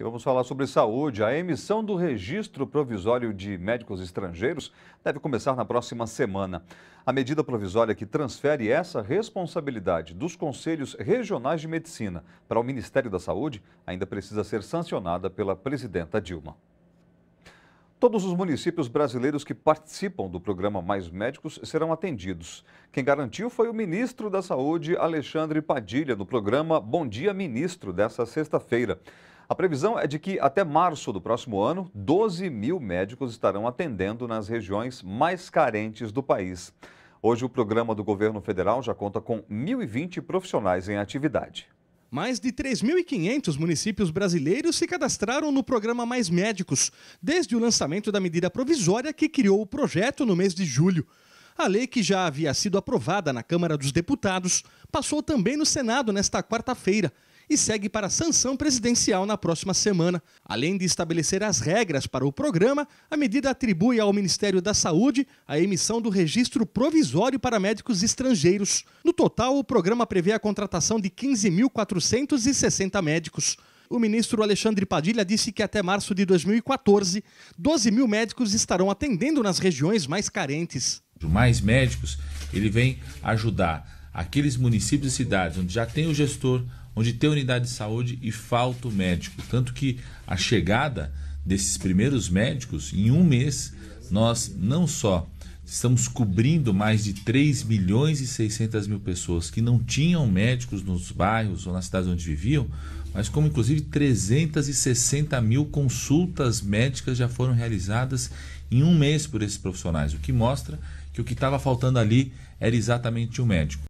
E vamos falar sobre saúde. A emissão do registro provisório de médicos estrangeiros deve começar na próxima semana. A medida provisória que transfere essa responsabilidade dos conselhos regionais de medicina para o Ministério da Saúde ainda precisa ser sancionada pela presidenta Dilma. Todos os municípios brasileiros que participam do programa Mais Médicos serão atendidos. Quem garantiu foi o ministro da Saúde, Alexandre Padilha, no programa Bom Dia Ministro, dessa sexta-feira. A previsão é de que até março do próximo ano, 12 mil médicos estarão atendendo nas regiões mais carentes do país. Hoje, o programa do governo federal já conta com 1.020 profissionais em atividade. Mais de 3.500 municípios brasileiros se cadastraram no programa Mais Médicos, desde o lançamento da medida provisória que criou o projeto no mês de julho. A lei, que já havia sido aprovada na Câmara dos Deputados, passou também no Senado nesta quarta-feira e segue para sanção presidencial na próxima semana. Além de estabelecer as regras para o programa, a medida atribui ao Ministério da Saúde a emissão do registro provisório para médicos estrangeiros. No total, o programa prevê a contratação de 15.460 médicos o ministro Alexandre Padilha disse que até março de 2014, 12 mil médicos estarão atendendo nas regiões mais carentes. Mais médicos, ele vem ajudar aqueles municípios e cidades onde já tem o gestor, onde tem unidade de saúde e falta o médico. Tanto que a chegada desses primeiros médicos, em um mês, nós não só estamos cobrindo mais de 3 milhões e 600 mil pessoas que não tinham médicos nos bairros ou nas cidades onde viviam, mas como inclusive 360 mil consultas médicas já foram realizadas em um mês por esses profissionais, o que mostra que o que estava faltando ali era exatamente o um médico.